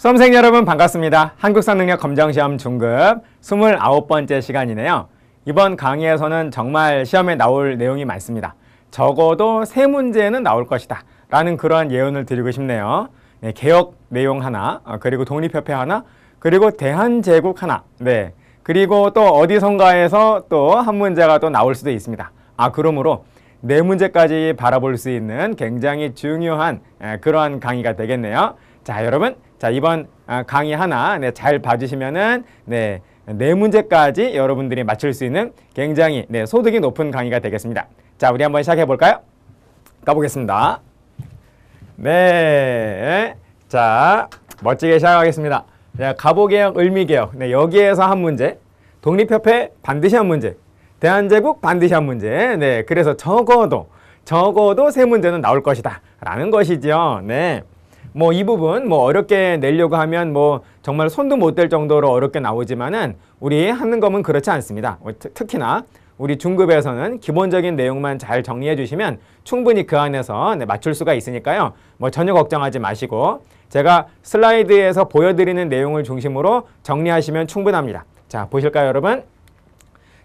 수험생 여러분 반갑습니다. 한국사능력 검정시험 중급 29번째 시간이네요. 이번 강의에서는 정말 시험에 나올 내용이 많습니다. 적어도 세 문제는 나올 것이다 라는 그러한 예언을 드리고 싶네요. 네, 개혁 내용 하나, 어, 그리고 독립협회 하나, 그리고 대한제국 하나, 네 그리고 또 어디선가에서 또 한 문제가 또 나올 수도 있습니다. 아 그러므로 네 문제까지 바라볼 수 있는 굉장히 중요한 그러한 강의가 되겠네요. 자 여러분 자, 이번 아, 강의 하나 네, 잘 봐주시면은 네, 네 문제까지 여러분들이 맞출 수 있는 굉장히 네, 소득이 높은 강의가 되겠습니다. 자, 우리 한번 시작해 볼까요? 가보겠습니다. 네. 자, 멋지게 시작하겠습니다. 자, 네, 가보개혁, 을미개혁. 네, 여기에서 한 문제. 독립협회 반드시 한 문제. 대한제국 반드시 한 문제. 네, 그래서 적어도, 적어도 세 문제는 나올 것이다. 라는 것이죠. 네. 뭐이 부분 뭐 어렵게 내려고 하면 뭐 정말 손도 못 댈 정도로 어렵게 나오지만은 우리 하는 거은 그렇지 않습니다. 어, 특히나 우리 중급에서는 기본적인 내용만 잘 정리해 주시면 충분히 그 안에서 네, 맞출 수가 있으니까요. 뭐 전혀 걱정하지 마시고 제가 슬라이드에서 보여드리는 내용을 중심으로 정리하시면 충분합니다. 자, 보실까요, 여러분?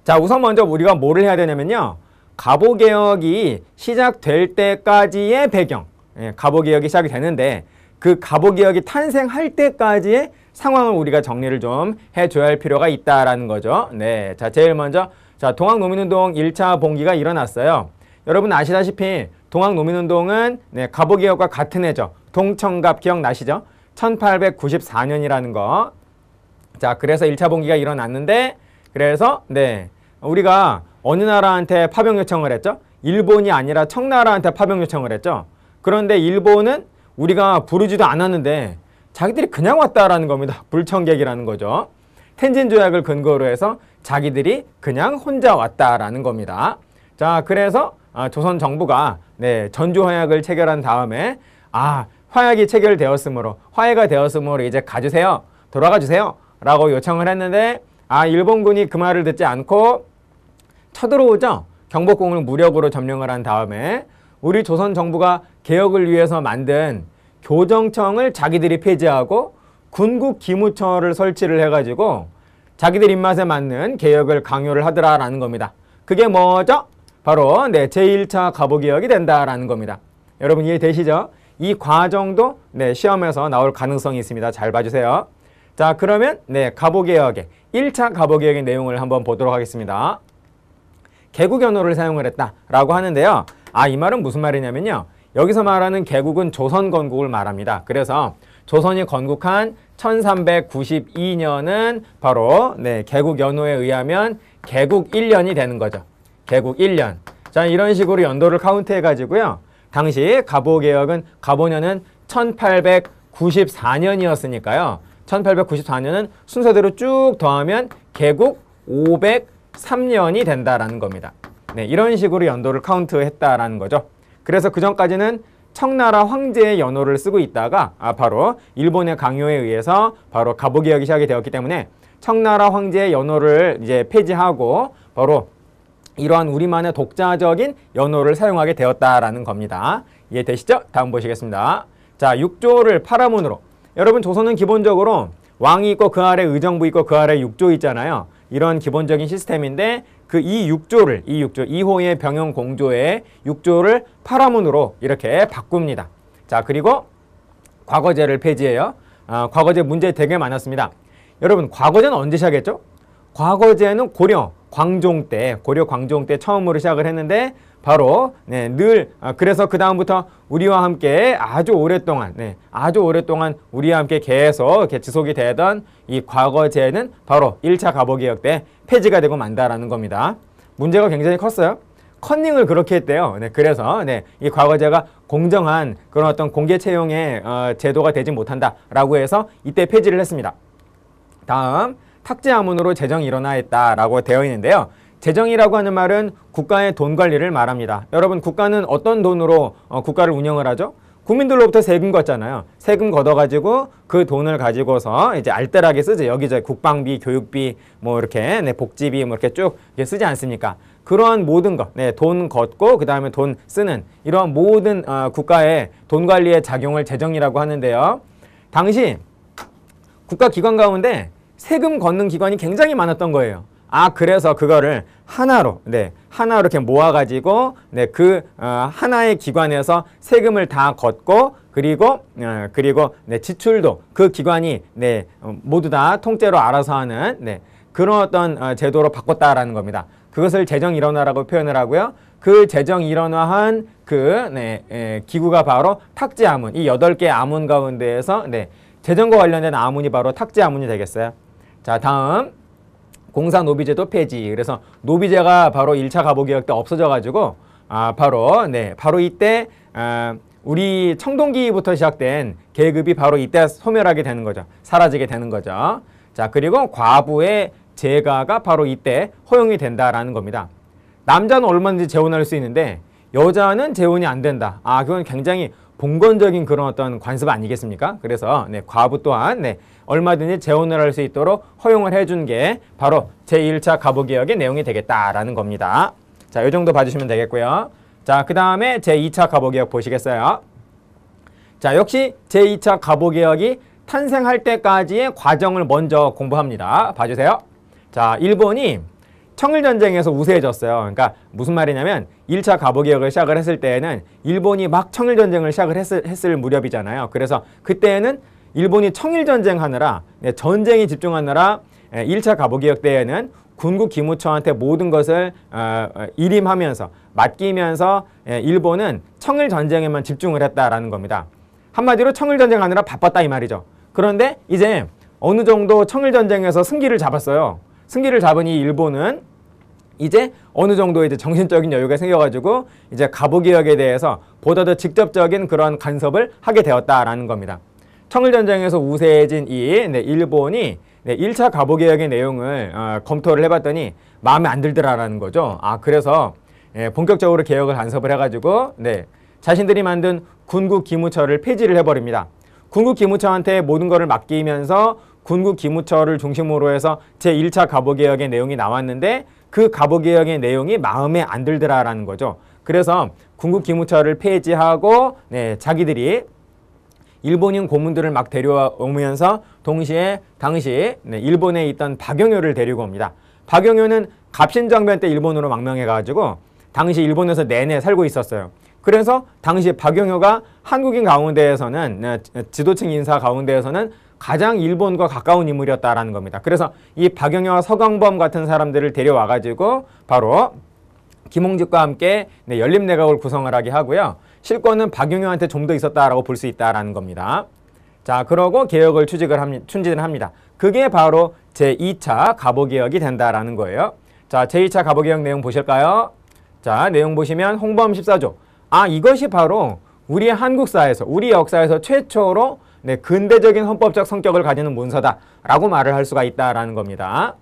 자, 우선 먼저 우리가 뭐를 해야 되냐면요. 갑오개혁이 시작될 때까지의 배경, 예, 갑오개혁이 시작이 되는데 그갑오개혁이 탄생할 때까지의 상황을 우리가 정리를 좀 해줘야 할 필요가 있다라는 거죠. 네, 자 제일 먼저 자동학농민운동 1차 봉기가 일어났어요. 여러분 아시다시피 동학농민운동은 네, 갑오개혁과 같은 해죠. 동청갑 기억나시죠? 1894년이라는 거. 자, 그래서 1차 봉기가 일어났는데 그래서 네 우리가 어느 나라한테 파병 요청을 했죠? 일본이 아니라 청나라한테 파병 요청을 했죠. 그런데 일본은 우리가 부르지도 않았는데 자기들이 그냥 왔다라는 겁니다. 불청객이라는 거죠. 텐진 조약을 근거로 해서 자기들이 그냥 혼자 왔다라는 겁니다. 자, 그래서 아, 조선 정부가 네, 전주 화약을 체결한 다음에 아, 화약이 체결되었으므로 화해가 되었으므로 이제 가주세요. 돌아가 주세요. 라고 요청을 했는데 아, 일본군이 그 말을 듣지 않고 쳐들어오죠. 경복궁을 무력으로 점령을 한 다음에 우리 조선 정부가 개혁을 위해서 만든 교정청을 자기들이 폐지하고 군국 기무처를 설치를 해가지고 자기들 입맛에 맞는 개혁을 강요를 하더라라는 겁니다. 그게 뭐죠? 바로 네, 제1차 가보개혁이 된다라는 겁니다. 여러분 이해되시죠? 이 과정도 네, 시험에서 나올 가능성이 있습니다. 잘 봐주세요. 자 그러면 네, 가보개혁의 1차 가보개혁의 내용을 한번 보도록 하겠습니다. 개국연호를 사용을 했다라고 하는데요. 아 이 말은 무슨 말이냐면요. 여기서 말하는 개국은 조선 건국을 말합니다. 그래서 조선이 건국한 1392년은 바로 네, 개국 연호에 의하면 개국 1년이 되는 거죠. 개국 1년. 자, 이런 식으로 연도를 카운트해 가지고요. 당시 갑오 개혁은 갑오년은 1894년이었으니까요. 1894년은 순서대로 쭉 더하면 개국 503년이 된다라는 겁니다. 네, 이런 식으로 연도를 카운트했다라는 거죠. 그래서 그전까지는 청나라 황제의 연호를 쓰고 있다가 아 바로 일본의 강요에 의해서 바로 갑오개혁이 시작이 되었기 때문에 청나라 황제의 연호를 이제 폐지하고 바로 이러한 우리만의 독자적인 연호를 사용하게 되었다라는 겁니다. 이해되시죠? 다음 보시겠습니다. 자, 6조를 파라문으로. 여러분 조선은 기본적으로 왕이 있고 그 아래 의정부 있고 그 아래 6조 있잖아요. 이런 기본적인 시스템인데 그이 6조를 이 6조 2호의 병영 공조의 6조를 파라문으로 이렇게 바꿉니다. 자 그리고 과거제를 폐지해요. 아, 과거제 문제 되게 많았습니다. 여러분 과거제는 언제 시작했죠? 과거제는 고려 광종 때 고려 광종 때 처음으로 시작을 했는데 바로 네, 늘 아, 그래서 그 다음부터 우리와 함께 아주 오랫동안 네, 아주 오랫동안 우리와 함께 계속 이렇게 지속이 되던 이 과거제는 바로 1차 갑오개혁 때 폐지가 되고 만다라는 겁니다. 문제가 굉장히 컸어요. 컨닝을 그렇게 했대요. 네, 그래서 네, 이 과거제가 공정한 그런 어떤 공개 채용의 어, 제도가 되지 못한다라고 해서 이때 폐지를 했습니다. 다음 탁지 아문으로 재정이 일어나있다라고 되어 있는데요. 재정이라고 하는 말은 국가의 돈 관리를 말합니다. 여러분 국가는 어떤 돈으로 어, 국가를 운영을 하죠? 국민들로부터 세금 걷잖아요. 세금 걷어가지고 그 돈을 가지고서 이제 알뜰하게 쓰지. 여기저기 국방비, 교육비, 뭐 이렇게 네, 복지비 뭐 이렇게 쭉 이렇게 쓰지 않습니까? 그러한 모든 것, 네, 돈 걷고 그 다음에 돈 쓰는 이런 모든 어, 국가의 돈 관리의 작용을 재정이라고 하는데요. 당시 국가기관 가운데 세금 걷는 기관이 굉장히 많았던 거예요. 아 그래서 그거를 하나로 네 하나로 이렇게 모아가지고 네그 어, 하나의 기관에서 세금을 다 걷고 그리고 어, 그리고 네 지출도 그 기관이 네 어, 모두 다 통째로 알아서 하는 네 그런 어떤 어, 제도로 바꿨다라는 겁니다. 그것을 재정 일원화라고 표현을 하고요. 그 재정 일원화한 그 네, 에, 기구가 바로 탁지 아문 이 여덟 개 아문 가운데에서 네 재정과 관련된 아문이 바로 탁지 아문이 되겠어요. 자 다음 공사 노비제도 폐지. 그래서 노비제가 바로 1차 가보개혁 때 없어져가지고 아 바로 네 바로 이때 아, 우리 청동기부터 시작된 계급이 바로 이때 소멸하게 되는 거죠. 사라지게 되는 거죠. 자 그리고 과부의 재가가 바로 이때 허용이 된다라는 겁니다. 남자는 얼마든지 재혼할 수 있는데 여자는 재혼이 안 된다. 아 그건 굉장히 봉건적인 그런 어떤 관습 아니겠습니까? 그래서 네 과부 또한 네 얼마든지 재혼을할 수 있도록 허용을 해 준 게 바로 제1차 가보개혁의 내용이 되겠다라는 겁니다. 자, 이 정도 봐주시면 되겠고요. 자, 그 다음에 제2차 가보개혁 보시겠어요? 자, 역시 제2차 가보개혁이 탄생할 때까지의 과정을 먼저 공부합니다. 봐주세요. 자, 일본이 청일전쟁에서 우세해졌어요. 그러니까 무슨 말이냐면 1차 갑오개혁을 시작을 했을 때에는 일본이 막 청일전쟁을 시작을 했을, 했을 무렵이잖아요. 그래서 그때에는 일본이 청일전쟁 하느라 네, 전쟁에 집중하느라 1차 가보개혁 때에는 군국 기무처한테 모든 것을 일임하면서 어, 어, 맡기면서 예, 일본은 청일전쟁에만 집중을 했다라는 겁니다. 한마디로 청일전쟁 하느라 바빴다 이 말이죠. 그런데 이제 어느 정도 청일전쟁에서 승기를 잡았어요. 승기를 잡은니 일본은 이제 어느 정도 이제 정신적인 여유가 생겨가지고 이제 가부개혁에 대해서 보다 더 직접적인 그런 간섭을 하게 되었다라는 겁니다. 청일전쟁에서 우세해진 이 네, 일본이 네, 1차 가보개혁의 내용을 어, 검토를 해봤더니 마음에 안 들더라라는 거죠. 아 그래서 예, 본격적으로 개혁을 간섭을 해가지고 네, 자신들이 만든 군국 기무처를 폐지를 해버립니다. 군국 기무처한테 모든 것을 맡기면서 군국 기무처를 중심으로 해서 제1차 가보개혁의 내용이 나왔는데 그 가보개혁의 내용이 마음에 안 들더라라는 거죠. 그래서 군국 기무처를 폐지하고 네, 자기들이 일본인 고문들을 막 데려오면서 동시에 당시 네, 일본에 있던 박영효를 데리고 옵니다. 박영효는 갑신정변 때 일본으로 망명해가지고 당시 일본에서 내내 살고 있었어요. 그래서 당시 박영효가 한국인 가운데에서는 네, 지도층 인사 가운데에서는 가장 일본과 가까운 인물이었다라는 겁니다. 그래서 이 박영효와 서강범 같은 사람들을 데려와가지고 바로 김홍집과 함께 네, 열림내각을 구성을 하게 하고요. 실권은 박용용한테 좀 더 있었다라고 볼 수 있다라는 겁니다. 자, 그러고 개혁을 추진을 합니다. 추진을 합니다. 그게 바로 제2차 갑오개혁이 된다라는 거예요. 자, 제2차 갑오개혁 내용 보실까요? 자, 내용 보시면 홍범 14조. 아, 이것이 바로 우리 한국사에서, 우리 역사에서 최초로 네, 근대적인 헌법적 성격을 가지는 문서다라고 말을 할 수가 있다라는 겁니다.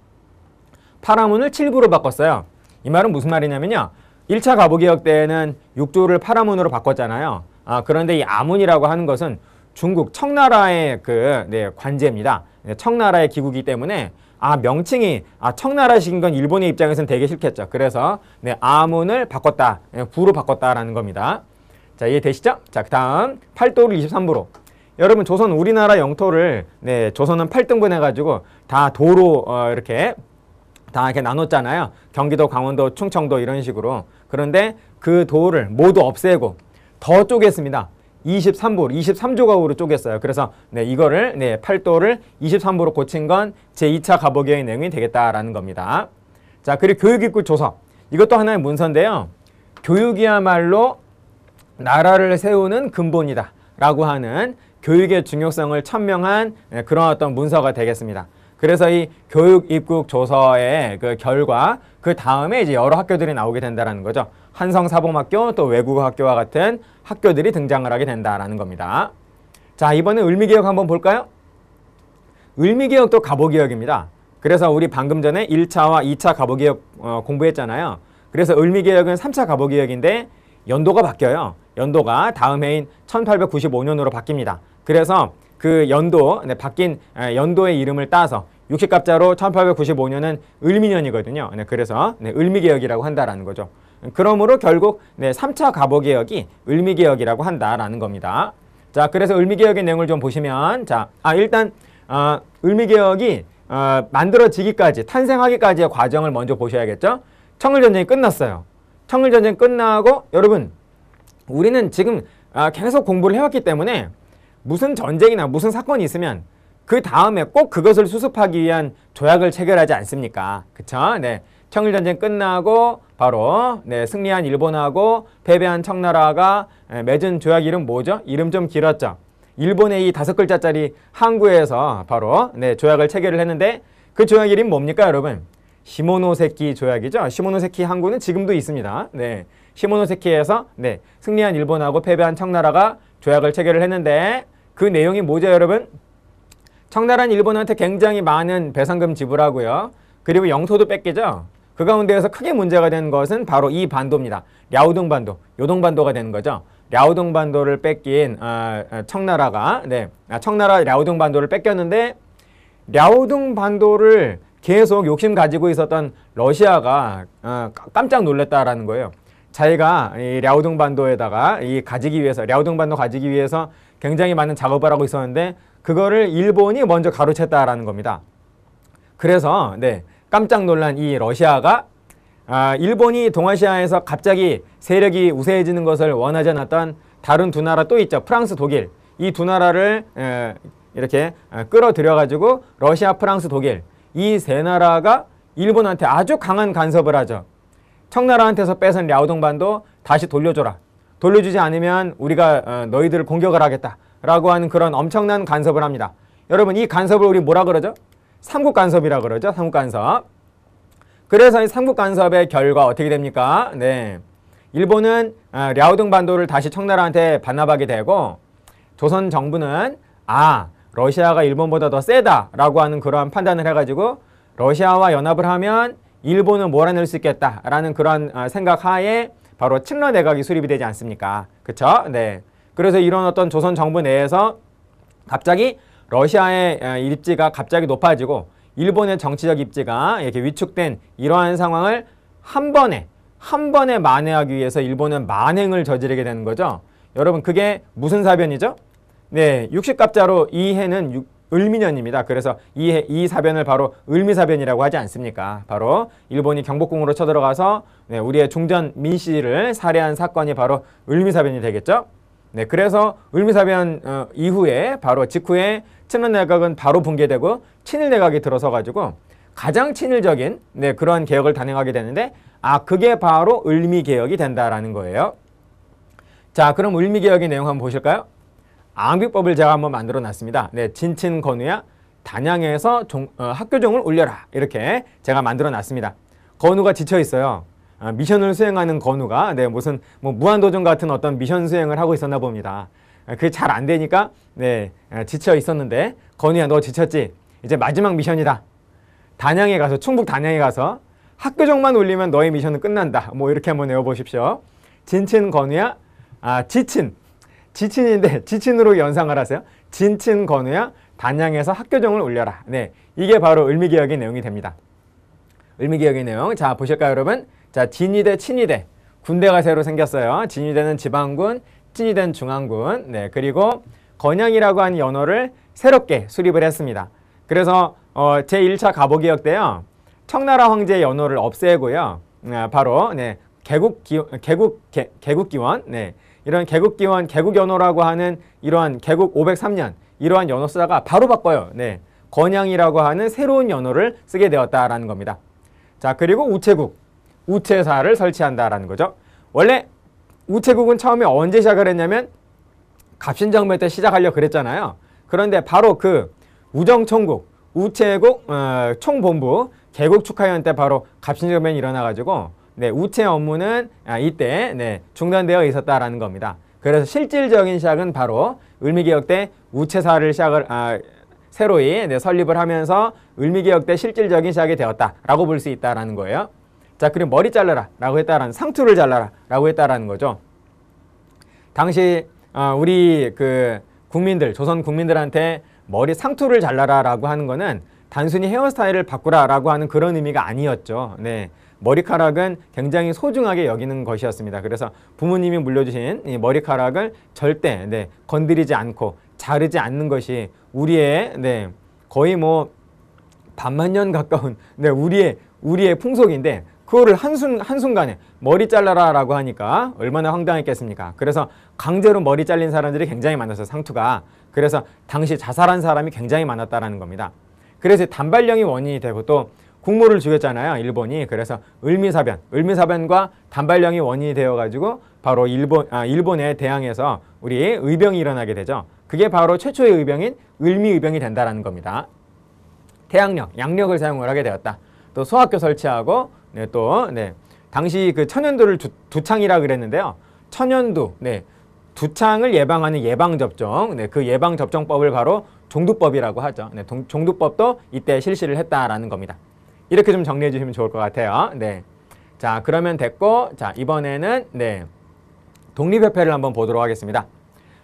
파라문을 7부로 바꿨어요. 이 말은 무슨 말이냐면요. 1차 가보개혁 때에는 6조를 파라문으로 바꿨잖아요. 아, 그런데 이 아문이라고 하는 것은 중국 청나라의 그 네, 관제입니다. 네, 청나라의 기구기 때문에 아 명칭이 아 청나라식인 건 일본의 입장에서는 되게 싫겠죠. 그래서 네, 아문을 바꿨다. 네, 구로 바꿨다라는 겁니다. 자 이해되시죠? 자 그다음 8도를 23부로 여러분 조선 우리나라 영토를 네, 조선은 8등분 해가지고 다 도로 어, 이렇게 다 이렇게 나눴잖아요. 경기도, 강원도, 충청도 이런 식으로. 그런데 그 도를 모두 없애고 더 쪼갰습니다. 23부, 23조각으로 쪼갰어요. 그래서 네, 이거를 네, 8도를 23부로 고친 건 제2차 가보기의 내용이 되겠다라는 겁니다. 자, 그리고 교육입구 조서. 이것도 하나의 문서인데요. 교육이야말로 나라를 세우는 근본이다 라고 하는 교육의 중요성을 천명한 네, 그런 어떤 문서가 되겠습니다. 그래서 이 교육 입국 조서의 그 결과 그 다음에 이제 여러 학교들이 나오게 된다는 거죠. 한성사범학교 또 외국어학교와 같은 학교들이 등장을 하게 된다라는 겁니다. 자 이번에 을미개혁 한번 볼까요? 을미개혁도 갑오개혁입니다 그래서 우리 방금 전에 1차와 2차 갑오개혁 어, 공부했잖아요. 그래서 을미개혁은 3차 갑오개혁인데 연도가 바뀌어요. 연도가 다음 해인 1895년으로 바뀝니다. 그래서 그 연도, 네, 바뀐 연도의 이름을 따서 60갑자로 1895년은 을미년이거든요. 네, 그래서 네, 을미개혁이라고 한다라는 거죠. 그러므로 결국 네, 3차 갑오개혁이 을미개혁이라고 한다라는 겁니다. 자, 그래서 을미개혁의 내용을 좀 보시면 자, 아 일단 아, 을미개혁이 어, 만들어지기까지 탄생하기까지의 과정을 먼저 보셔야겠죠. 청일전쟁이 끝났어요. 청일전쟁 끝나고 여러분 우리는 지금 아, 계속 공부를 해왔기 때문에 무슨 전쟁이나 무슨 사건이 있으면 그 다음에 꼭 그것을 수습하기 위한 조약을 체결하지 않습니까? 그쵸? 네. 청일전쟁 끝나고 바로 네, 승리한 일본하고 패배한 청나라가 예, 맺은 조약 이름 뭐죠? 이름 좀 길었죠? 일본의 이 다섯 글자짜리 항구에서 바로 네, 조약을 체결을 했는데 그 조약 이름 뭡니까 여러분? 시모노세키 조약이죠. 시모노세키 항구는 지금도 있습니다. 네, 시모노세키에서 네, 승리한 일본하고 패배한 청나라가 조약을 체결을 했는데 그 내용이 뭐죠 여러분? 청나라는 일본한테 굉장히 많은 배상금 지불하고요. 그리고 영토도 뺏기죠. 그 가운데에서 크게 문제가 되는 것은 바로 이 반도입니다. 랴오둥 반도, 요동 반도가 되는 거죠. 랴오둥 반도를 뺏긴 아, 아, 청나라가 네, 아, 청나라 랴오둥 반도를 뺏겼는데 랴오둥 반도를 계속 욕심 가지고 있었던 러시아가 깜짝 놀랐다라는 거예요. 자기가 이랴오둥 반도에다가 이 가지기 위해서 랴오둥 반도 가지기 위해서 굉장히 많은 작업을 하고 있었는데 그거를 일본이 먼저 가로챘다라는 겁니다. 그래서 네, 깜짝 놀란 이 러시아가 아, 일본이 동아시아에서 갑자기 세력이 우세해지는 것을 원하지 않았던 다른 두 나라 또 있죠. 프랑스, 독일. 이 두 나라를 에, 이렇게 끌어들여가지고 러시아, 프랑스, 독일 이 세 나라가 일본한테 아주 강한 간섭을 하죠. 청나라한테서 뺏은 랴오동반도 다시 돌려줘라. 돌려주지 않으면 우리가 어, 너희들을 공격을 하겠다. 라고 하는 그런 엄청난 간섭을 합니다. 여러분 이 간섭을 우리 뭐라 그러죠? 삼국 간섭이라 그러죠. 삼국 간섭. 그래서 이 삼국 간섭의 결과 어떻게 됩니까? 네. 일본은 아, 랴오등 반도를 다시 청나라한테 반납하게 되고 조선 정부는 아 러시아가 일본보다 더 세다라고 하는 그러한 판단을 해가지고 러시아와 연합을 하면 일본은 몰아낼 수 있겠다라는 그런 아, 생각 하에 바로 측러 내각이 수립이 되지 않습니까? 그렇죠 네. 그래서 이런 어떤 조선 정부 내에서 갑자기 러시아의 입지가 갑자기 높아지고 일본의 정치적 입지가 이렇게 위축된 이러한 상황을 한 번에 한 번에 만회하기 위해서 일본은 만행을 저지르게 되는 거죠. 여러분 그게 무슨 사변이죠? 네, 60갑자로 이 해는 유, 을미년입니다. 그래서 이, 해, 이 사변을 바로 을미사변이라고 하지 않습니까? 바로 일본이 경복궁으로 쳐들어가서 네, 우리의 중전 민씨를 살해한 사건이 바로 을미사변이 되겠죠? 네, 그래서 을미사변 어, 이후에 바로 직후에 친문 내각은 바로 붕괴되고 친일 내각이 들어서 가지고 가장 친일적인 네, 그런 개혁을 단행하게 되는데 아 그게 바로 을미 개혁이 된다라는 거예요. 자, 그럼 을미 개혁의 내용 한번 보실까요? 암기법을 제가 한번 만들어 놨습니다. 네, 진친 건우야 단양에서 종, 어, 학교종을 올려라 이렇게 제가 만들어 놨습니다. 건우가 지쳐 있어요. 아, 미션을 수행하는 건우가 네, 무슨 뭐 무한도전 같은 어떤 미션 수행을 하고 있었나 봅니다. 아, 그게 잘 안 되니까 네, 아, 지쳐 있었는데 건우야 너 지쳤지? 이제 마지막 미션이다. 단양에 가서 충북 단양에 가서 학교정만 울리면 너의 미션은 끝난다. 뭐 이렇게 한번 외워보십시오. 진친 건우야 아 지친 지친인데 지친으로 연상을 하세요. 진친 건우야 단양에서 학교정을 울려라. 네, 이게 바로 을미개혁의 내용이 됩니다. 을미개혁의 내용 자 보실까요 여러분? 자, 진위대, 친위대. 군대가 새로 생겼어요. 진위대는 지방군, 친위대는 중앙군. 네, 그리고 건양이라고 하는 연호를 새롭게 수립을 했습니다. 그래서 어, 제1차 가보개혁 때요. 청나라 황제의 연호를 없애고요. 네, 바로 네, 개국기, 개국, 개, 개국기원, 네, 이런 개국기원, 개국연호라고 하는 이러한 개국 503년 이러한 연호 쓰다가 바로 바꿔요. 네, 건양이라고 하는 새로운 연호를 쓰게 되었다라는 겁니다. 자, 그리고 우체국. 우체사를 설치한다라는 거죠. 원래 우체국은 처음에 언제 시작을 했냐면 갑신정부 때 시작하려고 그랬잖아요. 그런데 바로 그 우정총국, 우체국 어, 총본부 개국 축하위원 때 바로 갑신정변이 일어나가지고 네, 우체 업무는 아, 이때 네, 중단되어 있었다라는 겁니다. 그래서 실질적인 시작은 바로 을미개혁 때 우체사를 시작을 아, 새로이 네, 설립을 하면서 을미개혁 때 실질적인 시작이 되었다라고 볼 수 있다라는 거예요. 자 그리고 머리 잘라라 라고 했다라는 상투를 잘라라 라고 했다라는 거죠. 당시 어, 우리 그 국민들 조선 국민들한테 머리 상투를 잘라라 라고 하는 거는 단순히 헤어스타일을 바꾸라 라고 하는 그런 의미가 아니었죠. 네. 머리카락은 굉장히 소중하게 여기는 것이었습니다. 그래서 부모님이 물려주신 머리카락을 절대 네, 건드리지 않고 자르지 않는 것이 우리의 네, 거의 뭐 반만년 가까운 네, 우리의 우리의 풍속인데 그거를 한순, 한순간에 머리 잘라라라고 하니까 얼마나 황당했겠습니까? 그래서 강제로 머리 잘린 사람들이 굉장히 많아서 상투가 그래서 당시 자살한 사람이 굉장히 많았다라는 겁니다. 그래서 단발령이 원인이 되고 또 국모를 죽였잖아요. 일본이. 그래서 을미사변, 을미사변과 단발령이 원인이 되어가지고 바로 일본, 아, 일본에 대항해서 우리 의병이 일어나게 되죠. 그게 바로 최초의 의병인 을미의병이 된다라는 겁니다. 태양력, 양력을 사용을 하게 되었다. 또 소학교 설치하고 네, 또 네, 당시 그 천연두를 두, 두창이라 그랬는데요. 천연두, 네, 두창을 예방하는 예방접종, 네, 그 예방접종법을 바로 종두법이라고 하죠. 네, 동, 종두법도 이때 실시를 했다라는 겁니다. 이렇게 좀 정리해 주시면 좋을 것 같아요. 네. 자, 그러면 됐고, 자, 이번에는, 네, 독립협회를 한번 보도록 하겠습니다.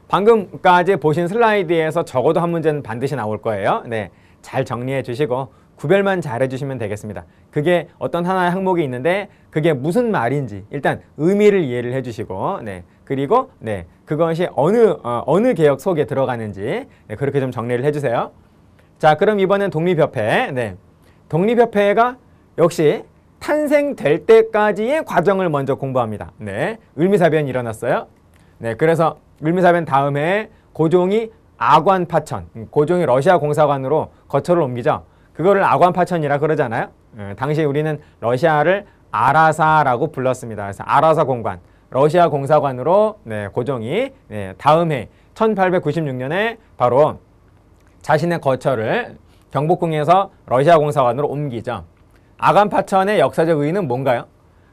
방금까지 보신 슬라이드에서 적어도 한 문제는 반드시 나올 거예요. 네, 잘 정리해 주시고 구별만 잘해주시면 되겠습니다. 그게 어떤 하나의 항목이 있는데 그게 무슨 말인지 일단 의미를 이해를 해주시고 네 그리고 네 그것이 어느 어, 어느 개혁 속에 들어가는지 네, 그렇게 좀 정리를 해주세요. 자 그럼 이번엔 독립협회 네 독립협회가 역시 탄생될 때까지의 과정을 먼저 공부합니다. 네 을미사변이 일어났어요. 네 그래서 을미사변 다음에 고종이 아관 파천 음, 고종이 러시아 공사관으로 거처를 옮기죠. 그거를 아관파천이라 그러잖아요. 예, 당시 우리는 러시아를 아라사라고 불렀습니다. 그래서 아라사 공관, 러시아 공사관으로 네, 고종이 네, 다음 해 1896년에 바로 자신의 거처를 경복궁에서 러시아 공사관으로 옮기죠. 아관파천의 역사적 의의는 뭔가요?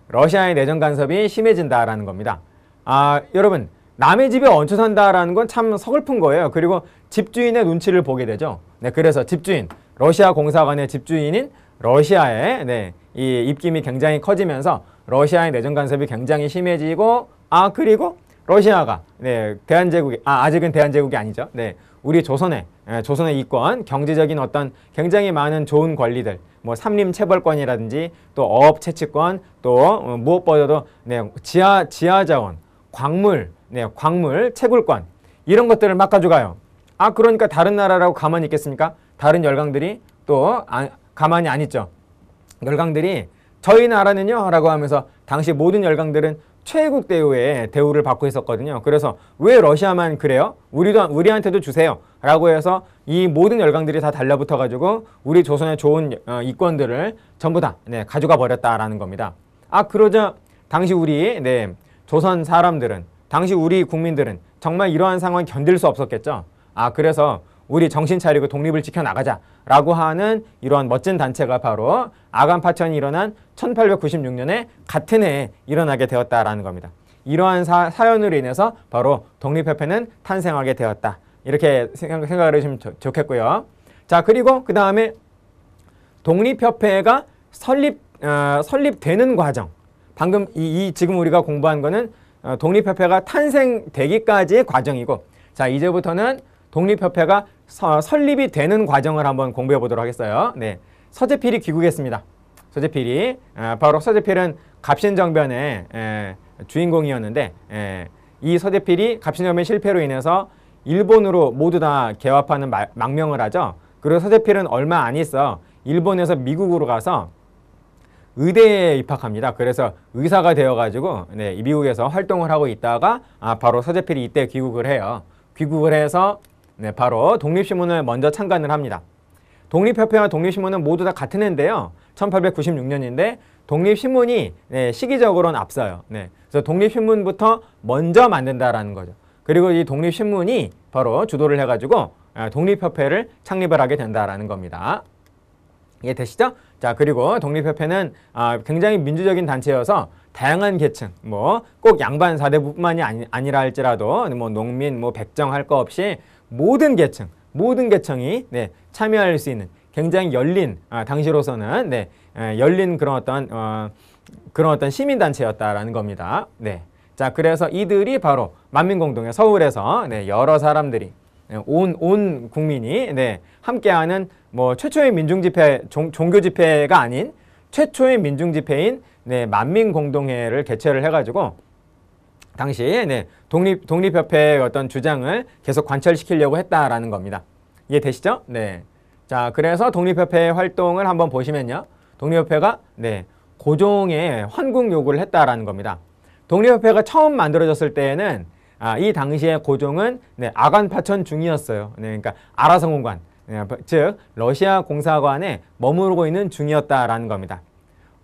러시아의 내정 간섭이 심해진다라는 겁니다. 아, 여러분 남의 집에 얹혀 산다라는 건 참 서글픈 거예요. 그리고 집주인의 눈치를 보게 되죠. 네, 그래서 집주인, 러시아 공사관의 집주인인 러시아의 네, 이 입김이 굉장히 커지면서 러시아의 내정 간섭이 굉장히 심해지고 아 그리고 러시아가 네, 대한제국이 아 아직은 대한제국이 아니죠. 네, 우리 조선의 예, 조선의 이권, 경제적인 어떤 굉장히 많은 좋은 권리들, 뭐 삼림체벌권이라든지 또 어업채취권, 또 어, 무엇보다도 네, 지하 지하자원, 광물 네, 광물, 채굴권 이런 것들을 막아주가요아 그러니까 다른 나라라고 가만히 있겠습니까? 다른 열강들이 또 아, 가만히 안 있죠. 열강들이 저희 나라는요 라고 하면서 당시 모든 열강들은 최애국 대우에 대우를 받고 있었거든요. 그래서 왜 러시아만 그래요? 우리도 우리한테도 주세요. 라고 해서 이 모든 열강들이 다 달라붙어 가지고 우리 조선의 좋은 어, 이권들을 전부 다 네, 가져가 버렸다라는 겁니다. 아 그러자 당시 우리 네, 조선 사람들은 당시 우리 국민들은 정말 이러한 상황 을 견딜 수 없었겠죠. 아 그래서 우리 정신 차리고 독립을 지켜나가자 라고 하는 이러한 멋진 단체가 바로 아간파천이 일어난 1896년에 같은 해에 일어나게 되었다라는 겁니다. 이러한 사, 사연으로 인해서 바로 독립협회는 탄생하게 되었다. 이렇게 생각, 생각을 해주시면 좋, 좋겠고요. 자 그리고 그 다음에 독립협회가 설립, 어, 설립되는 과정 방금 이, 이 지금 우리가 공부한 거는 어, 독립협회가 탄생되기까지의 과정이고 자 이제부터는 독립협회가 서, 설립이 되는 과정을 한번 공부해 보도록 하겠어요. 네, 서재필이 귀국했습니다. 서재필이 아, 바로 서재필은 갑신정변의 에, 주인공이었는데 이 서재필이 갑신정변 실패로 인해서 일본으로 모두 다 개화파는 망명을 하죠. 그리고 서재필은 얼마 안 있어 일본에서 미국으로 가서 의대에 입학합니다. 그래서 의사가 되어가지고 네, 미국에서 활동을 하고 있다가 아, 바로 서재필이 이때 귀국을 해요. 귀국을 해서 네, 바로 독립신문을 먼저 창간을 합니다. 독립협회와 독립신문은 모두 다 같은 해인데요. 1896년인데 독립신문이 네, 시기적으로는 앞서요. 네, 그래서 독립신문부터 먼저 만든다라는 거죠. 그리고 이 독립신문이 바로 주도를 해가지고 아, 독립협회를 창립을 하게 된다라는 겁니다. 이해되시죠? 자 그리고 독립협회는 아, 굉장히 민주적인 단체여서 다양한 계층, 뭐 꼭 양반 사대뿐만이 아니, 아니라 할지라도 뭐 농민, 뭐 백정 할 거 없이 모든 계층, 모든 계층이 네, 참여할 수 있는 굉장히 열린, 아, 당시로서는 네, 에, 열린 그런 어떤 어, 그런 어떤 시민단체였다라는 겁니다. 네. 자 그래서 이들이 바로 만민공동회 서울에서 네, 여러 사람들이 온온 네, 온 국민이 네, 함께하는 뭐 최초의 민중집회, 종, 종교집회가 아닌 최초의 민중집회인 네, 만민공동회를 개최를 해가지고 당시 네, 독립, 독립협회의 어떤 주장을 계속 관철시키려고 했다라는 겁니다. 이해되시죠? 네. 자, 그래서 독립협회의 활동을 한번 보시면요. 독립협회가 네, 고종의 환국 요구를 했다라는 겁니다. 독립협회가 처음 만들어졌을 때에는 아, 이 당시에 고종은 네, 아간 파천 중이었어요. 네, 그러니까 아라성공관. 예, 즉 러시아 공사관에 머무르고 있는 중이었다라는 겁니다.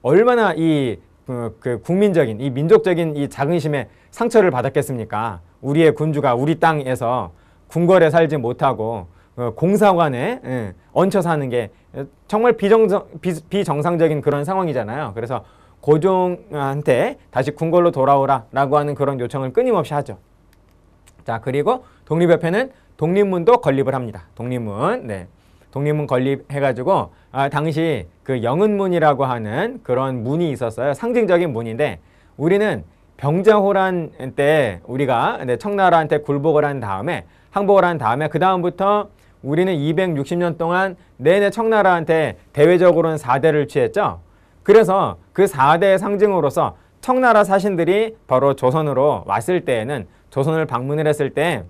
얼마나 이그 그 국민적인 이 민족적인 이 자긍심에 상처를 받았겠습니까? 우리의 군주가 우리 땅에서 궁궐에 살지 못하고 어, 공사관에 예, 얹혀 사는 게 정말 비정정, 비, 정상적인 그런 상황이잖아요. 그래서 고종한테 다시 궁궐로 돌아오라라고 하는 그런 요청을 끊임없이 하죠. 자 그리고 독립협회는 독립문도 건립을 합니다. 독립문. 네. 독립문 건립해가지고 아, 당시 그 영은문이라고 하는 그런 문이 있었어요. 상징적인 문인데 우리는 병자호란 때 우리가 네, 청나라한테 굴복을 한 다음에 항복을 한 다음에 그 다음부터 우리는 260년 동안 내내 청나라한테 대외적으로는 4대를 취했죠. 그래서 그 4대의 상징으로서 청나라 사신들이 바로 조선으로 왔을 때에는 조선을 방문을 했을 때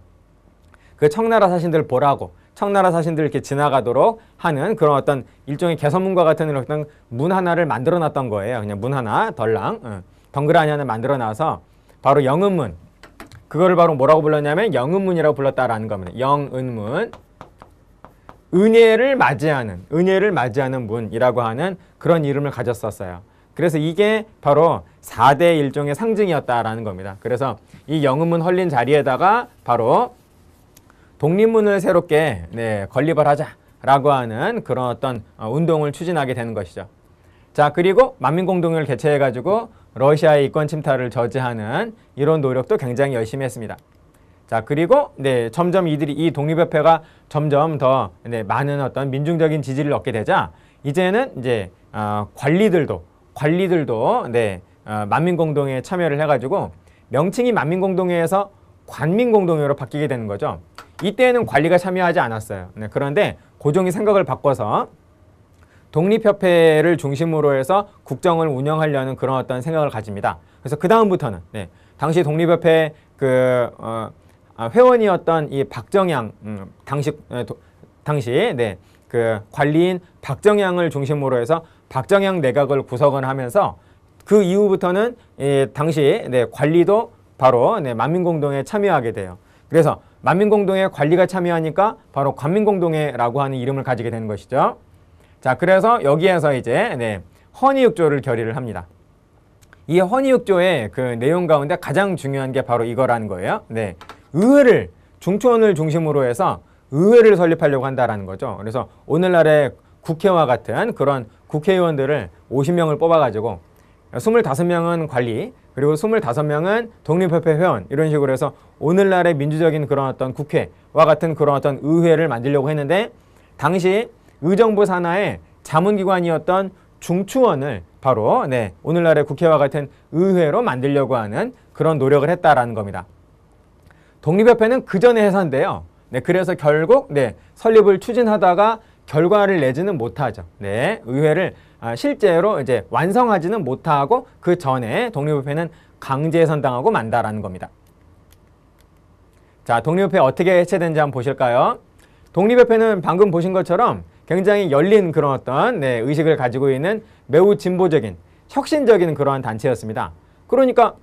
그 청나라 사신들 보라고 청나라 사신들 이렇게 지나가도록 하는 그런 어떤 일종의 개선문과 같은 어떤 문 하나를 만들어 놨던 거예요. 그냥 문 하나 덜랑 응. 덩그라니 하나 만들어 놔서 바로 영은문 그거를 바로 뭐라고 불렀냐면 영은문이라고 불렀다라는 겁니다. 영은문 은혜를 맞이하는 은혜를 맞이하는 문이라고 하는 그런 이름을 가졌었어요. 그래서 이게 바로 4대 일종의 상징이었다라는 겁니다. 그래서 이 영음문 헐린 자리에다가 바로 독립문을 새롭게 네, 건립을 하자라고 하는 그런 어떤 어, 운동을 추진하게 되는 것이죠. 자 그리고 만민공동회를 개최해가지고 러시아의 이권 침탈을 저지하는 이런 노력도 굉장히 열심히 했습니다. 자 그리고 네 점점 이들이 이 독립협회가 점점 더 네, 많은 어떤 민중적인 지지를 얻게 되자 이제는 이제 어, 관리들도 관리들도 네 어, 만민공동회에 참여를 해가지고 명칭이 만민공동회에서 관민공동회로 바뀌게 되는 거죠. 이때에는 관리가 참여하지 않았어요. 네, 그런데 고종이 생각을 바꿔서 독립협회를 중심으로 해서 국정을 운영하려는 그런 어떤 생각을 가집니다. 그래서 그 다음부터는 네, 당시 독립협회 그 어, 아, 회원이었던 이 박정양 음, 당시 도, 네, 당시 네, 그 관리인 박정양을 중심으로 해서 박정양 내각을 구성을 하면서 그 이후부터는 예, 당시 네, 관리도 바로 네, 만민공동에 참여하게 돼요. 그래서 만민공동회 관리가 참여하니까 바로 관민공동회라고 하는 이름을 가지게 되는 것이죠. 자, 그래서 여기에서 이제 네, 허니육조를 결의를 합니다. 이헌의육조의그 내용 가운데 가장 중요한 게 바로 이거라는 거예요. 네, 의회를 중촌을 중심으로 해서 의회를 설립하려고 한다라는 거죠. 그래서 오늘날의 국회와 같은 그런 국회의원들을 50명을 뽑아가지고 2 5 명은 관리, 그리고 2 5 명은 독립협회 회원 이런 식으로 해서 오늘날의 민주적인 그런 어떤 국회와 같은 그런 어떤 의회를 만들려고 했는데 당시 의정부 산하의 자문기관이었던 중추원을 바로 네, 오늘날의 국회와 같은 의회로 만들려고 하는 그런 노력을 했다라는 겁니다. 독립협회는 그 전에 회사인데요. 네, 그래서 결국 네, 설립을 추진하다가 결과를 내지는 못하죠. 네, 의회를 아, 실제로 이제 완성하지는 못하고 그 전에 독립협회는 강제선 당하고 만다라는 겁니다. 자, 독립협회 어떻게 해체된지 한번 보실까요? 독립협회는 방금 보신 것처럼 굉장히 열린 그런 어떤 네, 의식을 가지고 있는 매우 진보적인 혁신적인 그러한 단체였습니다. 그러니까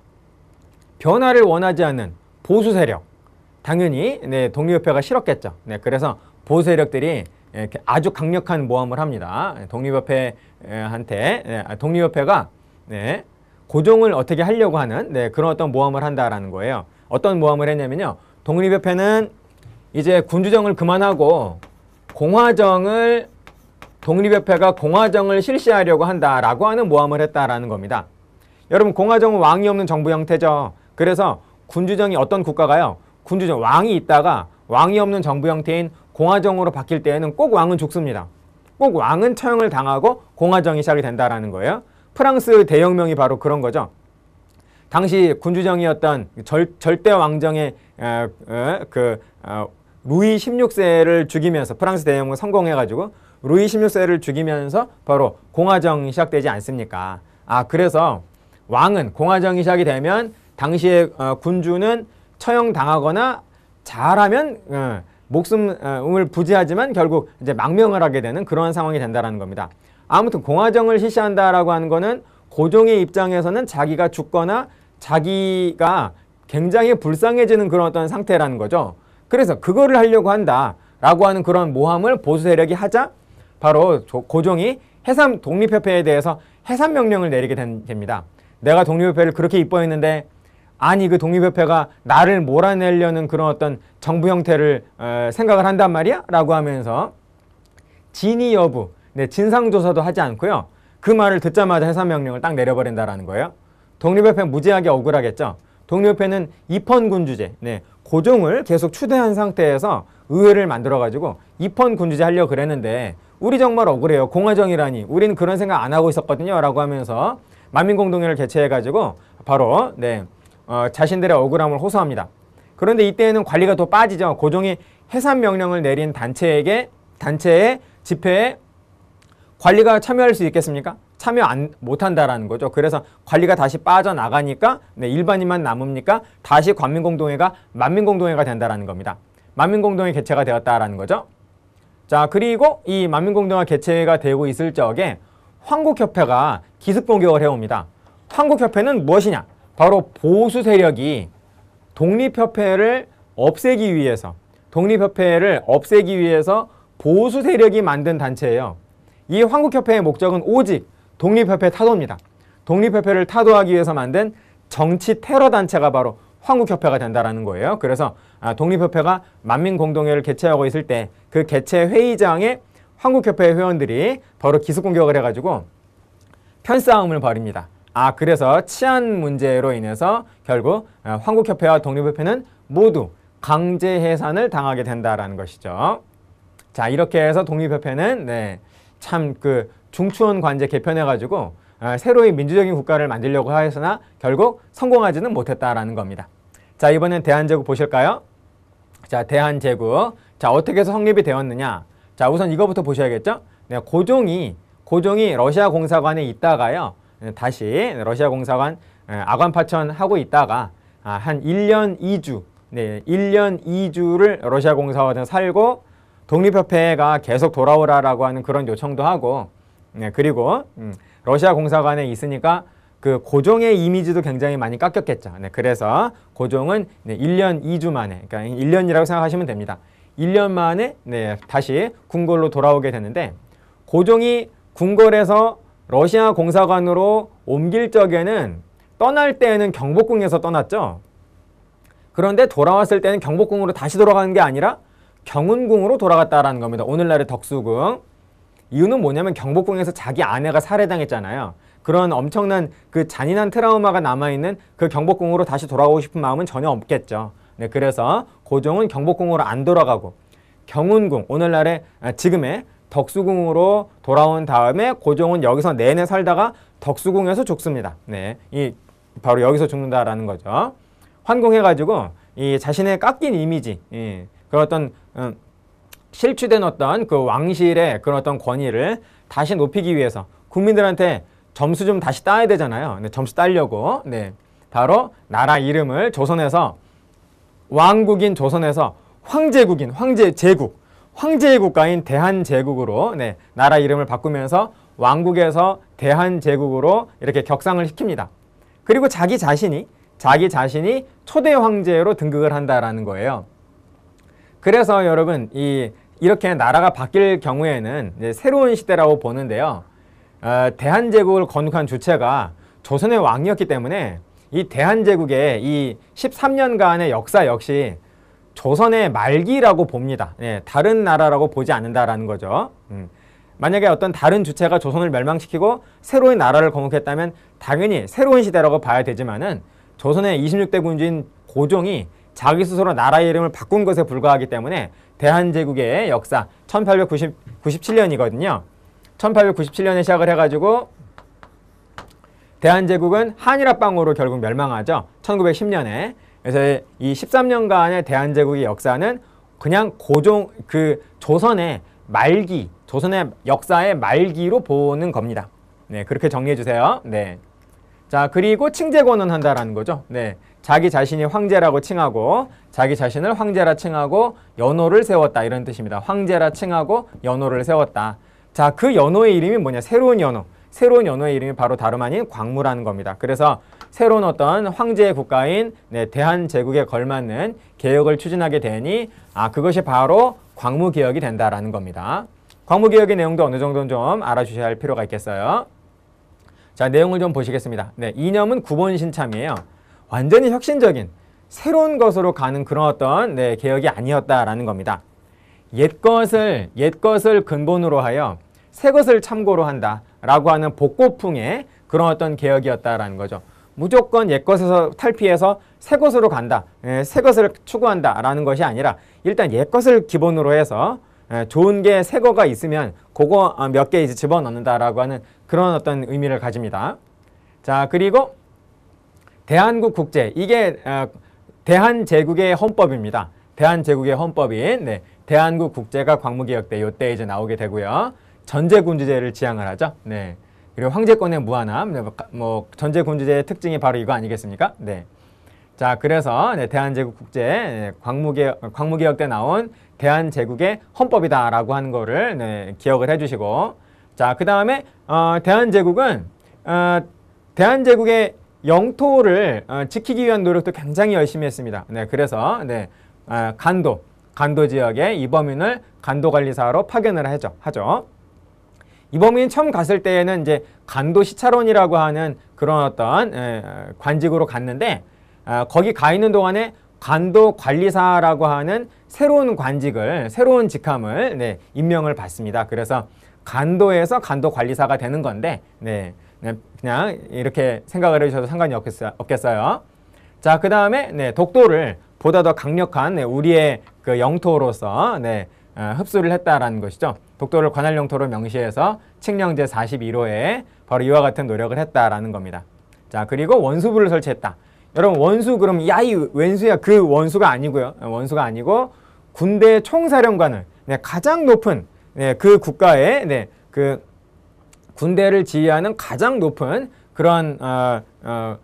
변화를 원하지 않는 보수 세력 당연히 네, 독립협회가 싫었겠죠. 네, 그래서 보수 세력들이 아주 강력한 모함을 합니다. 예, 독립협회한테 예, 아, 독립협회가 예, 고종을 어떻게 하려고 하는 네, 그런 어떤 모함을 한다라는 거예요. 어떤 모함을 했냐면요. 독립협회는 이제 군주정을 그만하고 공화정을 독립협회가 공화정을 실시하려고 한다라고 하는 모함을 했다라는 겁니다. 여러분 공화정은 왕이 없는 정부 형태죠. 그래서 군주정이 어떤 국가가요? 군주정 왕이 있다가 왕이 없는 정부 형태인 공화정으로 바뀔 때에는 꼭 왕은 죽습니다. 꼭 왕은 처형을 당하고 공화정이 시작이 된다라는 거예요. 프랑스 대혁명이 바로 그런 거죠. 당시 군주정이었던 절, 절대 왕정의 에, 에, 그 어, 루이 16세를 죽이면서 프랑스 대혁명 성공해가지고 루이 16세를 죽이면서 바로 공화정이 시작되지 않습니까? 아 그래서 왕은 공화정이 시작이 되면 당시의 어, 군주는 처형당하거나 잘하면 어, 목숨을 어, 부지하지만 결국 이제 망명을 하게 되는 그러한 상황이 된다는 겁니다. 아무튼 공화정을 실시한다라고 하는 것은 고종의 입장에서는 자기가 죽거나 자기가 굉장히 불쌍해지는 그런 어떤 상태라는 거죠. 그래서 그거를 하려고 한다라고 하는 그런 모함을 보수 세력이 하자 바로 고종이 해삼 독립협회에 대해서 해산 명령을 내리게 됩니다. 내가 독립협회를 그렇게 입뻐했는데 아니 그 독립협회가 나를 몰아내려는 그런 어떤 정부 형태를 에, 생각을 한단 말이야? 라고 하면서 진위 여부, 네, 진상조사도 하지 않고요. 그 말을 듣자마자 해산명령을 딱 내려버린다라는 거예요. 독립협회 무지하게 억울하겠죠. 독립협회는 입헌군주제, 네, 고종을 계속 추대한 상태에서 의회를 만들어가지고 입헌군주제 하려고 그랬는데 우리 정말 억울해요. 공화정이라니. 우리는 그런 생각 안 하고 있었거든요. 라고 하면서 만민공동회를 개최해가지고 바로 네 어, 자신들의 억울함을 호소합니다. 그런데 이때에는 관리가 더 빠지죠. 고종이 해산 명령을 내린 단체에게 단체의 집회에 관리가 참여할 수 있겠습니까? 참여 안, 못한다라는 거죠. 그래서 관리가 다시 빠져나가니까 네, 일반인만 남으니까 다시 관민공동회가 만민공동회가 된다라는 겁니다. 만민공동회 개최가 되었다라는 거죠. 자 그리고 이 만민공동회 개최가 되고 있을 적에 황국협회가 기습공격을 해옵니다. 황국협회는 무엇이냐? 바로 보수 세력이 독립협회를 없애기 위해서 독립협회를 없애기 위해서 보수 세력이 만든 단체예요. 이 한국협회의 목적은 오직 독립협회 타도입니다. 독립협회를 타도하기 위해서 만든 정치 테러 단체가 바로 한국협회가 된다라는 거예요. 그래서 아, 독립협회가 만민공동회를 개최하고 있을 때 그 개최 회의장에 한국협회 회원들이 바로 기습 공격을 해가지고 편싸움을 벌입니다. 아 그래서 치안 문제로 인해서 결국 아, 황국협회와 독립협회는 모두 강제 해산을 당하게 된다라는 것이죠. 자 이렇게 해서 독립협회는 네, 참 그 중추원 관제 개편해가지고 아, 새로이 민주적인 국가를 만들려고 하였으나 결국 성공하지는 못했다라는 겁니다. 자 이번엔 대한제국 보실까요? 자 대한제국 자 어떻게 해서 성립이 되었느냐 자 우선 이거부터 보셔야겠죠? 네, 고종이 고종이 러시아 공사관에 있다가요 다시 러시아 공사관 아관파천 하고 있다가 아, 한 1년 2주, 네, 1년 2주를 러시아 공사관에 살고 독립협회가 계속 돌아오라라고 하는 그런 요청도 하고 네, 그리고 음, 러시아 공사관에 있으니까 그 고종의 이미지도 굉장히 많이 깎였겠죠. 네, 그래서 고종은 네, 1년 2주 만에, 그러니까 1년이라고 생각하시면 됩니다. 1년 만에 네, 다시 궁궐로 돌아오게 되는데 고종이 궁궐에서 러시아 공사관으로 옮길 적에는 떠날 때에는 경복궁에서 떠났죠. 그런데 돌아왔을 때는 경복궁으로 다시 돌아가는 게 아니라 경운궁으로 돌아갔다라는 겁니다. 오늘날의 덕수궁. 이유는 뭐냐면 경복궁에서 자기 아내가 살해당했잖아요. 그런 엄청난 그 잔인한 트라우마가 남아있는 그 경복궁으로 다시 돌아오고 싶은 마음은 전혀 없겠죠. 네, 그래서 고종은 경복궁으로 안 돌아가고 경운궁, 오늘날의 아, 지금의 덕수궁으로 돌아온 다음에 고종은 여기서 내내 살다가 덕수궁에서 죽습니다. 네, 이 바로 여기서 죽는다라는 거죠. 환궁해가지고 이 자신의 깎인 이미지, 예, 그 어떤 음, 실추된 어떤 그 왕실의 그런 어떤 권위를 다시 높이기 위해서 국민들한테 점수 좀 다시 따야 되잖아요. 근 네, 점수 따려고 네, 바로 나라 이름을 조선에서 왕국인 조선에서 황제국인 황제 제국 황제의 국가인 대한제국으로 네, 나라 이름을 바꾸면서 왕국에서 대한제국으로 이렇게 격상을 시킵니다. 그리고 자기 자신이 자기 자신이 초대 황제로 등극을 한다라는 거예요. 그래서 여러분 이 이렇게 나라가 바뀔 경우에는 새로운 시대라고 보는데요. 어, 대한제국을 건국한 주체가 조선의 왕이었기 때문에 이 대한제국의 이 13년간의 역사 역시 조선의 말기라고 봅니다. 예, 다른 나라라고 보지 않는다라는 거죠. 음. 만약에 어떤 다른 주체가 조선을 멸망시키고 새로운 나라를 건국했다면 당연히 새로운 시대라고 봐야 되지만은 조선의 26대 군주인 고종이 자기 스스로 나라 이름을 바꾼 것에 불과하기 때문에 대한제국의 역사 1897년이거든요. 1897년에 시작을 해가지고 대한제국은 한일합방으로 결국 멸망하죠. 1910년에. 그래서 이 13년간의 대한제국의 역사는 그냥 고종 그 조선의 말기, 조선의 역사의 말기로 보는 겁니다. 네, 그렇게 정리해 주세요. 네. 자, 그리고 칭제권은 한다라는 거죠. 네. 자기 자신이 황제라고 칭하고 자기 자신을 황제라 칭하고 연호를 세웠다 이런 뜻입니다. 황제라 칭하고 연호를 세웠다. 자, 그 연호의 이름이 뭐냐? 새로운 연호. 새로운 연호의 이름이 바로 다름 아닌 광무라는 겁니다. 그래서 새로운 어떤 황제의 국가인 네, 대한제국에 걸맞는 개혁을 추진하게 되니 아 그것이 바로 광무개혁이 된다라는 겁니다. 광무개혁의 내용도 어느 정도는 좀 알아주셔야 할 필요가 있겠어요. 자 내용을 좀 보시겠습니다. 네, 이념은 구본 신참이에요. 완전히 혁신적인 새로운 것으로 가는 그런 어떤 네, 개혁이 아니었다라는 겁니다. 옛것을 옛것을 근본으로 하여 새것을 참고로 한다라고 하는 복고풍의 그런 어떤 개혁이었다라는 거죠. 무조건 옛것에서 탈피해서 새것으로 간다. 에, 예, 새것을 추구한다라는 것이 아니라 일단 옛것을 기본으로 해서 에, 예, 좋은 게 새거가 있으면 그거 어, 몇개 이제 집어넣는다라고 하는 그런 어떤 의미를 가집니다. 자 그리고 대한국 국제 이게 어, 대한제국의 헌법입니다. 대한제국의 헌법인 네, 대한국 국제가 광무개혁 때 이때 이제 나오게 되고요. 전제군주제를 지향을 하죠. 네. 그리고 황제권의 무한함, 네, 뭐, 뭐 전제 군주제의 특징이 바로 이거 아니겠습니까? 네. 자, 그래서 네, 대한제국 국제 네, 광무개혁, 광무개혁 때 나온 대한제국의 헌법이다라고 하는 거를 네, 기억을 해주시고 자, 그 다음에 어, 대한제국은 어, 대한제국의 영토를 어, 지키기 위한 노력도 굉장히 열심히 했습니다. 네, 그래서 네, 어, 간도, 간도 지역의이 범인을 간도관리사로 파견을 하죠. 하죠. 이범균이 처음 갔을 때에는 이제 간도 시차론이라고 하는 그런 어떤 예, 관직으로 갔는데 아, 거기 가 있는 동안에 간도 관리사라고 하는 새로운 관직을 새로운 직함을 네, 임명을 받습니다. 그래서 간도에서 간도 관리사가 되는 건데 네, 네 그냥 이렇게 생각을 해주셔도 상관이 없겠어요. 요 자, 그 다음에 네, 독도를 보다 더 강력한 네, 우리의 그 영토로서 네, 어, 흡수를 했다라는 것이죠. 독도를 관할 영토로 명시해서 칙령제 42호에 바로 이와 같은 노력을 했다라는 겁니다. 자 그리고 원수부를 설치했다. 여러분 원수 그럼 야이 왼수야 그 원수가 아니고요. 어, 원수가 아니고 군대 총사령관을 네, 가장 높은 네, 그 국가의 네, 그 군대를 지휘하는 가장 높은 그런 어, 어,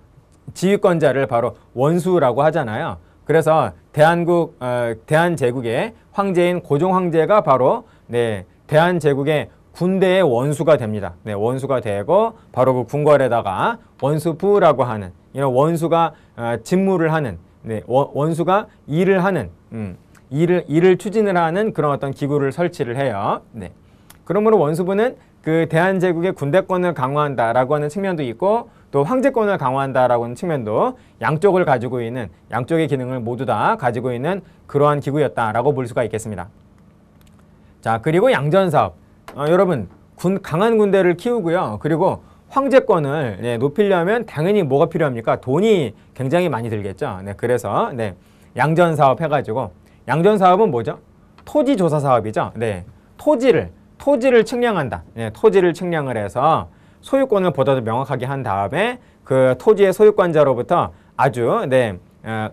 지휘권자를 바로 원수라고 하잖아요. 그래서 대한국 어, 대한제국의 황제인 고종 황제가 바로 네 대한제국의 군대의 원수가 됩니다. 네 원수가 되고 바로 그 궁궐에다가 원수부라고 하는 이런 원수가 어, 직무를 하는 네 원, 수가 일을 하는 음, 일을 일을 추진을 하는 그런 어떤 기구를 설치를 해요. 네 그러므로 원수부는 그 대한제국의 군대권을 강화한다라고 하는 측면도 있고 또 황제권을 강화한다라는 측면도 양쪽을 가지고 있는 양쪽의 기능을 모두 다 가지고 있는 그러한 기구였다라고 볼 수가 있겠습니다. 자 그리고 양전사업 어, 여러분 군 강한 군대를 키우고요. 그리고 황제권을 네, 높이려면 당연히 뭐가 필요합니까? 돈이 굉장히 많이 들겠죠. 네, 그래서 네, 양전사업 해가지고 양전사업은 뭐죠? 토지조사사업이죠. 네, 토지를 토지를 측량한다. 네, 토지를 측량을 해서 소유권을 보다 더 명확하게 한 다음에 그 토지의 소유권자로부터 아주 네 어,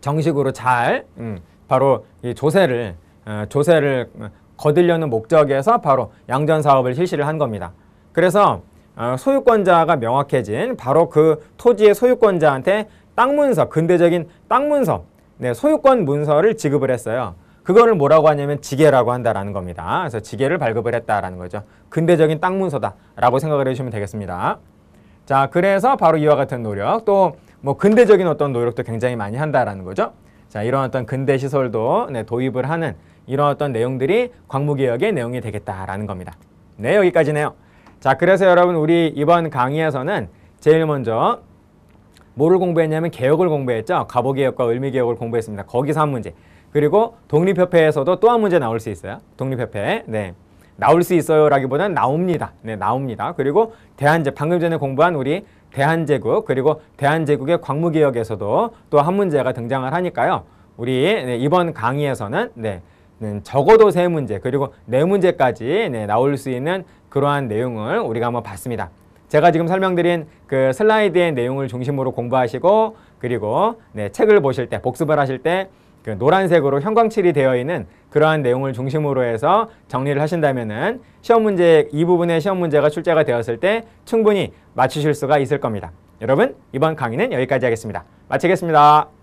정식으로 잘 음, 바로 이 조세를 어, 조세를 거들려는 목적에서 바로 양전 사업을 실시를 한 겁니다. 그래서 어, 소유권자가 명확해진 바로 그 토지의 소유권자한테 땅 문서 근대적인 땅 문서 네, 소유권 문서를 지급을 했어요. 그거를 뭐라고 하냐면 지계라고 한다라는 겁니다. 그래서 지계를 발급을 했다라는 거죠. 근대적인 땅 문서다라고 생각을 해주시면 되겠습니다. 자, 그래서 바로 이와 같은 노력, 또 뭐 근대적인 어떤 노력도 굉장히 많이 한다라는 거죠. 자, 이런 어떤 근대 시설도 네, 도입을 하는 이런 어떤 내용들이 광무개혁의 내용이 되겠다라는 겁니다. 네, 여기까지네요. 자, 그래서 여러분 우리 이번 강의에서는 제일 먼저 뭐를 공부했냐면 개혁을 공부했죠. 갑오개혁과 을미개혁을 공부했습니다. 거기서 한 문제. 그리고 독립협회에서도 또 한 문제 나올 수 있어요. 독립협회. 네. 나올 수 있어요라기보다는 나옵니다. 네, 나옵니다. 그리고 대한제 방금 전에 공부한 우리 대한제국 그리고 대한제국의 광무개혁에서도 또 한 문제가 등장을 하니까요. 우리 네, 이번 강의에서는 네, 네, 적어도 세 문제 그리고 네 문제까지 네, 나올 수 있는 그러한 내용을 우리가 한번 봤습니다. 제가 지금 설명드린 그 슬라이드의 내용을 중심으로 공부하시고 그리고 네, 책을 보실 때 복습을 하실 때그 노란색으로 형광칠이 되어 있는 그러한 내용을 중심으로 해서 정리를 하신다면 시험 문제 이 부분의 시험 문제가 출제가 되었을 때 충분히 맞추실 수가 있을 겁니다. 여러분 이번 강의는 여기까지 하겠습니다. 마치겠습니다.